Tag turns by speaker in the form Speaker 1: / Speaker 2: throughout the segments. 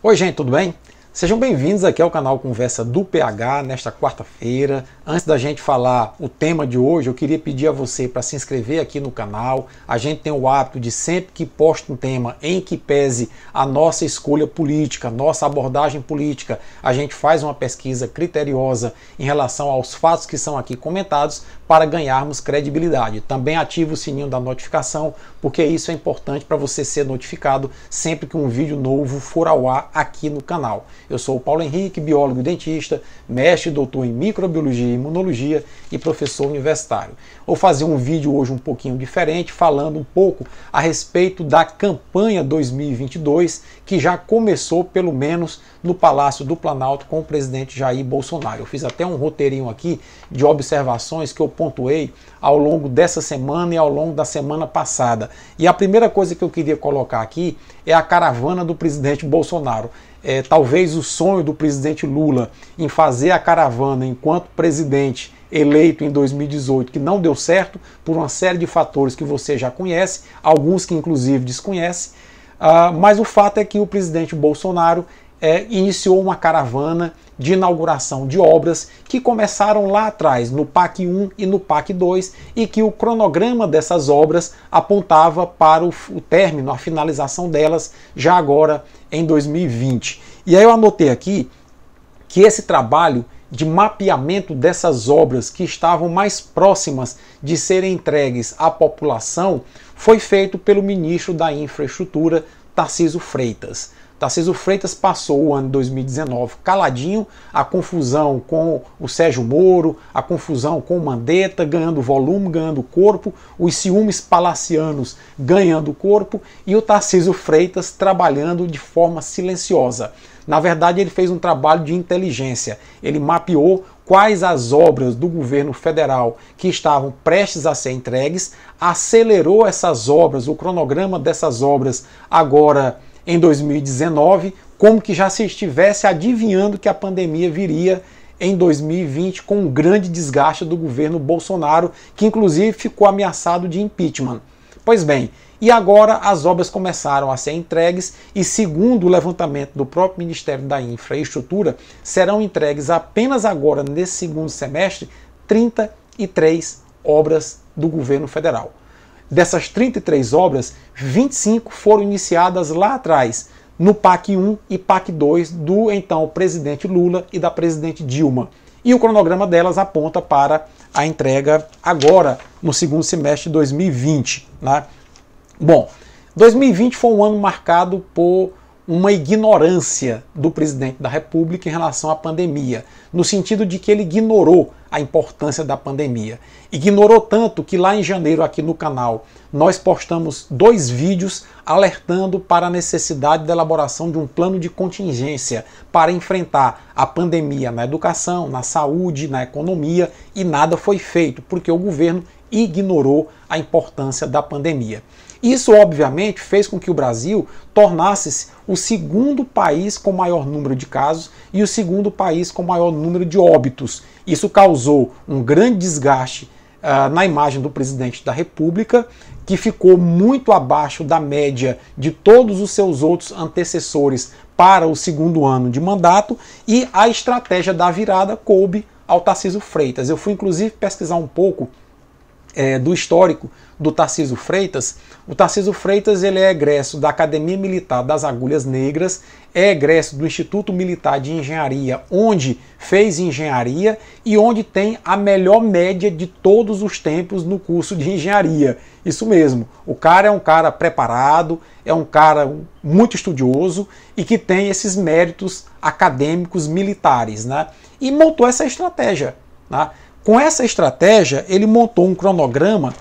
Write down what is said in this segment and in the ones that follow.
Speaker 1: Oi, gente, tudo bem? Sejam bem-vindos aqui ao canal Conversa do PH nesta quarta-feira, Antes da gente falar o tema de hoje, eu queria pedir a você para se inscrever aqui no canal. A gente tem o hábito de sempre que posta um tema em que pese a nossa escolha política, nossa abordagem política, a gente faz uma pesquisa criteriosa em relação aos fatos que são aqui comentados para ganharmos credibilidade. Também ative o sininho da notificação, porque isso é importante para você ser notificado sempre que um vídeo novo for ao ar aqui no canal. Eu sou o Paulo Henrique, biólogo e dentista, mestre e doutor em microbiologia imunologia e professor universitário. Vou fazer um vídeo hoje um pouquinho diferente, falando um pouco a respeito da campanha 2022, que já começou, pelo menos, no Palácio do Planalto com o presidente Jair Bolsonaro. Eu fiz até um roteirinho aqui de observações que eu pontuei ao longo dessa semana e ao longo da semana passada. E a primeira coisa que eu queria colocar aqui é a caravana do presidente Bolsonaro é, talvez o sonho do presidente Lula em fazer a caravana enquanto presidente eleito em 2018, que não deu certo por uma série de fatores que você já conhece, alguns que inclusive desconhece, uh, mas o fato é que o presidente Bolsonaro é, iniciou uma caravana de inauguração de obras que começaram lá atrás, no PAC 1 e no PAC 2, e que o cronograma dessas obras apontava para o, o término, a finalização delas já agora em 2020. E aí eu anotei aqui que esse trabalho de mapeamento dessas obras que estavam mais próximas de serem entregues à população foi feito pelo ministro da Infraestrutura, Tarciso Freitas. Tarcísio Freitas passou o ano de 2019 caladinho, a confusão com o Sérgio Moro, a confusão com o Mandetta, ganhando volume, ganhando corpo, os ciúmes palacianos ganhando corpo e o Tarcísio Freitas trabalhando de forma silenciosa. Na verdade, ele fez um trabalho de inteligência. Ele mapeou quais as obras do governo federal que estavam prestes a ser entregues, acelerou essas obras, o cronograma dessas obras agora em 2019, como que já se estivesse adivinhando que a pandemia viria em 2020 com um grande desgaste do governo Bolsonaro, que inclusive ficou ameaçado de impeachment. Pois bem, e agora as obras começaram a ser entregues e, segundo o levantamento do próprio Ministério da Infraestrutura, serão entregues apenas agora, nesse segundo semestre, 33 obras do governo federal. Dessas 33 obras, 25 foram iniciadas lá atrás, no PAC 1 e PAC 2 do então presidente Lula e da presidente Dilma. E o cronograma delas aponta para a entrega agora, no segundo semestre de 2020. Né? Bom, 2020 foi um ano marcado por uma ignorância do presidente da República em relação à pandemia, no sentido de que ele ignorou a importância da pandemia. Ignorou tanto que lá em janeiro, aqui no canal, nós postamos dois vídeos alertando para a necessidade da elaboração de um plano de contingência para enfrentar a pandemia na educação, na saúde, na economia e nada foi feito, porque o governo ignorou a importância da pandemia. Isso, obviamente, fez com que o Brasil tornasse-se o segundo país com maior número de casos e o segundo país com maior número de óbitos. Isso causou um grande desgaste uh, na imagem do presidente da República, que ficou muito abaixo da média de todos os seus outros antecessores para o segundo ano de mandato, e a estratégia da virada coube ao Tarcísio Freitas. Eu fui, inclusive, pesquisar um pouco é, do histórico do Tarciso Freitas, o Tarciso Freitas ele é egresso da Academia Militar das Agulhas Negras, é egresso do Instituto Militar de Engenharia, onde fez engenharia e onde tem a melhor média de todos os tempos no curso de engenharia. Isso mesmo, o cara é um cara preparado, é um cara muito estudioso e que tem esses méritos acadêmicos militares, né? E montou essa estratégia, né? Com essa estratégia, ele montou um cronograma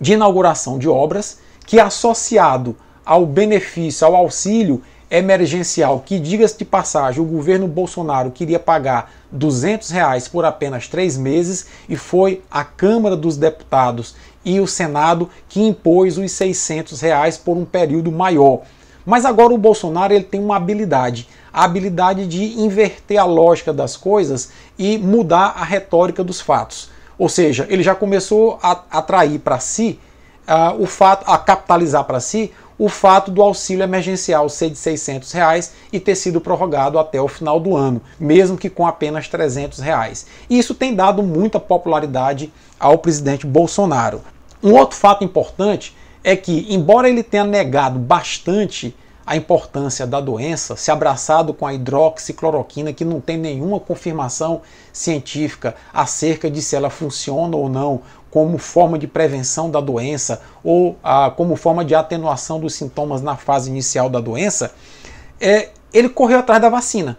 Speaker 1: de inauguração de obras que, associado ao benefício, ao auxílio emergencial, que, diga-se de passagem, o governo Bolsonaro queria pagar 200 reais por apenas três meses e foi a Câmara dos Deputados e o Senado que impôs os 600 reais por um período maior. Mas agora o Bolsonaro ele tem uma habilidade, a habilidade de inverter a lógica das coisas e mudar a retórica dos fatos. Ou seja, ele já começou a atrair para si uh, o fato, a capitalizar para si o fato do auxílio emergencial ser de 600 reais e ter sido prorrogado até o final do ano, mesmo que com apenas 300 reais. Isso tem dado muita popularidade ao presidente Bolsonaro. Um outro fato importante é que, embora ele tenha negado bastante a importância da doença, se abraçado com a hidroxicloroquina, que não tem nenhuma confirmação científica acerca de se ela funciona ou não como forma de prevenção da doença ou ah, como forma de atenuação dos sintomas na fase inicial da doença, é, ele correu atrás da vacina.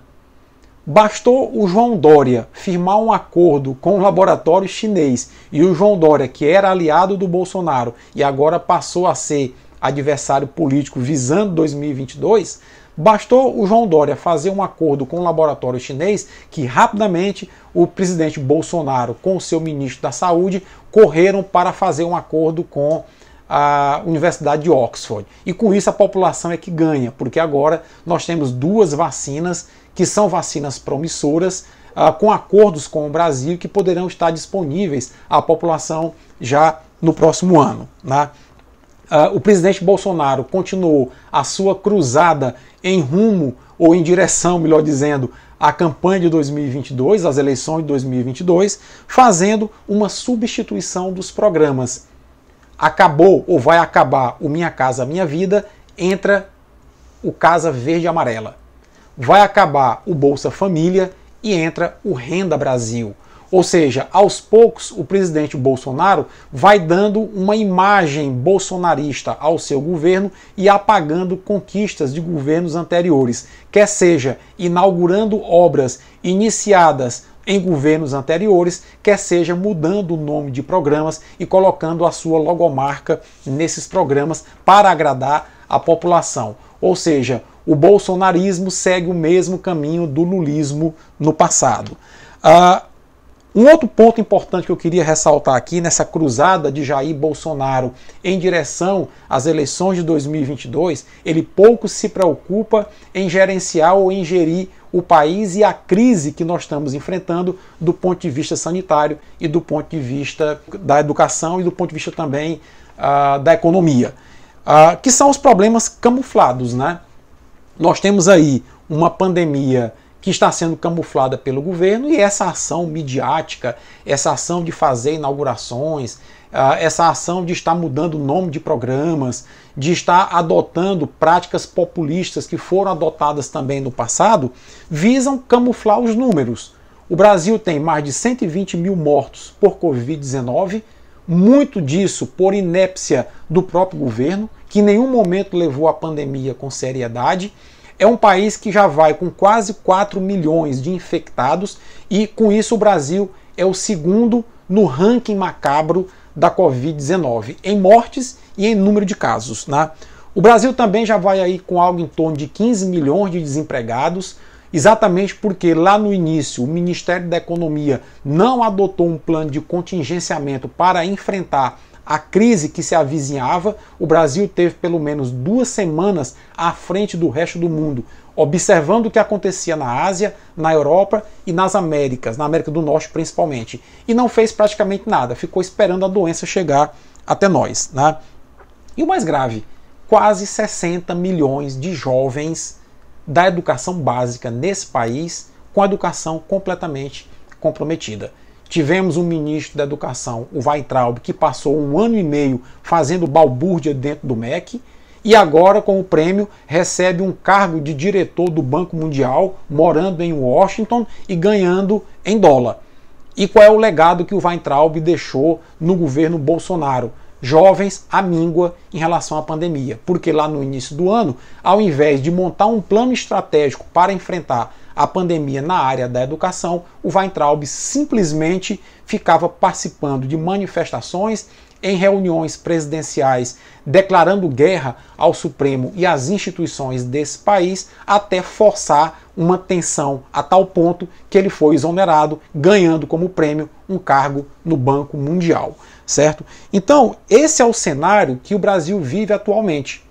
Speaker 1: Bastou o João Dória firmar um acordo com o laboratório chinês e o João Dória, que era aliado do Bolsonaro e agora passou a ser adversário político visando 2022, Bastou o João Dória fazer um acordo com o laboratório chinês que rapidamente o presidente Bolsonaro com seu ministro da Saúde correram para fazer um acordo com a Universidade de Oxford. E com isso a população é que ganha, porque agora nós temos duas vacinas que são vacinas promissoras, ah, com acordos com o Brasil que poderão estar disponíveis à população já no próximo ano. Né? uh, o presidente Bolsonaro continuou a sua cruzada em rumo, ou em direção, melhor dizendo, à campanha de 2022, às eleições de 2022, fazendo uma substituição dos programas. Acabou ou vai acabar o Minha Casa Minha Vida, entra o Casa Verde Amarela. Vai acabar o Bolsa Família e entra o Renda Brasil. Ou seja, aos poucos o presidente Bolsonaro vai dando uma imagem bolsonarista ao seu governo e apagando conquistas de governos anteriores, quer seja inaugurando obras iniciadas em governos anteriores, quer seja mudando o nome de programas e colocando a sua logomarca nesses programas para agradar a população. Ou seja, o bolsonarismo segue o mesmo caminho do lulismo no passado. Uh, um outro ponto importante que eu queria ressaltar aqui nessa cruzada de Jair Bolsonaro em direção às eleições de 2022, ele pouco se preocupa em gerenciar ou em gerir o país e a crise que nós estamos enfrentando do ponto de vista sanitário e do ponto de vista da educação e do ponto de vista também uh, da economia, uh, que são os problemas camuflados, né? Nós temos aí uma pandemia que está sendo camuflada pelo governo e essa ação midiática, essa ação de fazer inaugurações, ah, essa ação de estar mudando o nome de programas, de estar adotando práticas populistas que foram adotadas também no passado, visam camuflar os números. O Brasil tem mais de 120 mil mortos por Covid-19, muito disso por inépcia do próprio governo, que em nenhum momento levou a pandemia com seriedade é um país que já vai com quase 4 milhões de infectados e com isso o Brasil é o segundo no ranking macabro da Covid-19 em mortes e em número de casos. Né? O Brasil também já vai aí com algo em torno de 15 milhões de desempregados, exatamente porque lá no início o Ministério da Economia não adotou um plano de contingenciamento para enfrentar a crise que se avizinhava, o Brasil teve pelo menos duas semanas à frente do resto do mundo, observando o que acontecia na Ásia, na Europa e nas Américas, na América do Norte principalmente, e não fez praticamente nada, ficou esperando a doença chegar até nós. Né? E o mais grave, quase 60 milhões de jovens da educação básica nesse país com a educação completamente comprometida. Tivemos um ministro da Educação, o Weintraub, que passou um ano e meio fazendo balbúrdia dentro do MEC e agora, com o prêmio, recebe um cargo de diretor do Banco Mundial, morando em Washington e ganhando em dólar. E qual é o legado que o Weintraub deixou no governo Bolsonaro? Jovens à míngua em relação à pandemia, porque lá no início do ano, ao invés de montar um plano estratégico para enfrentar a pandemia na área da educação, o Weintraub simplesmente ficava participando de manifestações em reuniões presidenciais, declarando guerra ao Supremo e às instituições desse país, até forçar uma tensão a tal ponto que ele foi exonerado, ganhando como prêmio um cargo no Banco Mundial, certo? Então, esse é o cenário que o Brasil vive atualmente.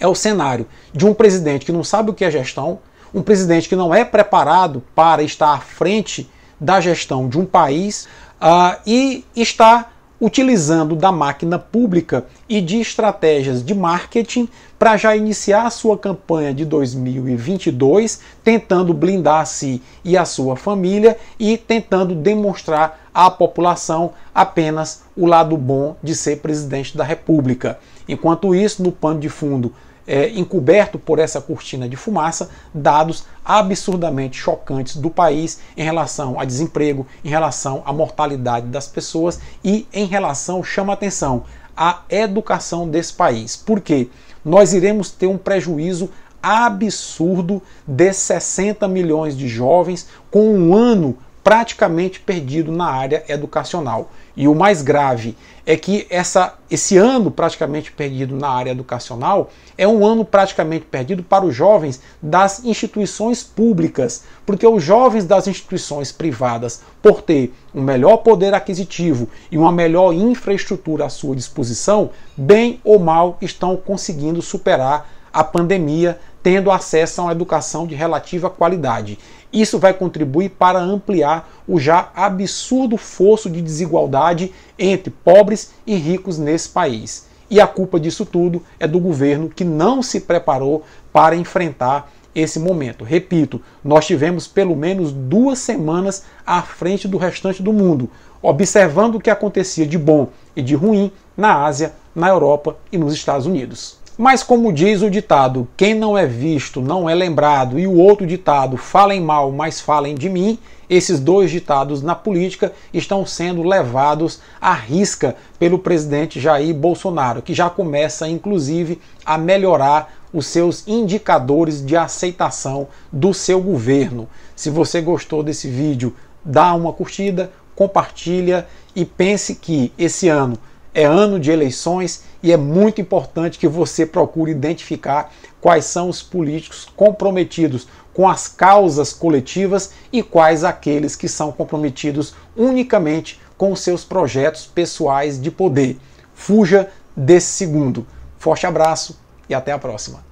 Speaker 1: É o cenário de um presidente que não sabe o que é gestão, um presidente que não é preparado para estar à frente da gestão de um país uh, e está utilizando da máquina pública e de estratégias de marketing para já iniciar a sua campanha de 2022, tentando blindar-se e a sua família e tentando demonstrar à população apenas o lado bom de ser presidente da República. Enquanto isso, no pano de fundo, é, encoberto por essa cortina de fumaça dados absurdamente chocantes do país em relação a desemprego, em relação à mortalidade das pessoas e em relação, chama atenção, à educação desse país. Porque nós iremos ter um prejuízo absurdo de 60 milhões de jovens com um ano praticamente perdido na área educacional. E o mais grave é que essa, esse ano praticamente perdido na área educacional é um ano praticamente perdido para os jovens das instituições públicas, porque os jovens das instituições privadas, por ter um melhor poder aquisitivo e uma melhor infraestrutura à sua disposição, bem ou mal estão conseguindo superar a pandemia, tendo acesso a uma educação de relativa qualidade. Isso vai contribuir para ampliar o já absurdo fosso de desigualdade entre pobres e ricos nesse país. E a culpa disso tudo é do governo que não se preparou para enfrentar esse momento. Repito, nós tivemos pelo menos duas semanas à frente do restante do mundo, observando o que acontecia de bom e de ruim na Ásia, na Europa e nos Estados Unidos. Mas, como diz o ditado, quem não é visto não é lembrado, e o outro ditado, falem mal, mas falem de mim, esses dois ditados na política estão sendo levados à risca pelo presidente Jair Bolsonaro, que já começa, inclusive, a melhorar os seus indicadores de aceitação do seu governo. Se você gostou desse vídeo, dá uma curtida, compartilha e pense que esse ano é ano de eleições e é muito importante que você procure identificar quais são os políticos comprometidos com as causas coletivas e quais aqueles que são comprometidos unicamente com seus projetos pessoais de poder. Fuja desse segundo. Forte abraço e até a próxima.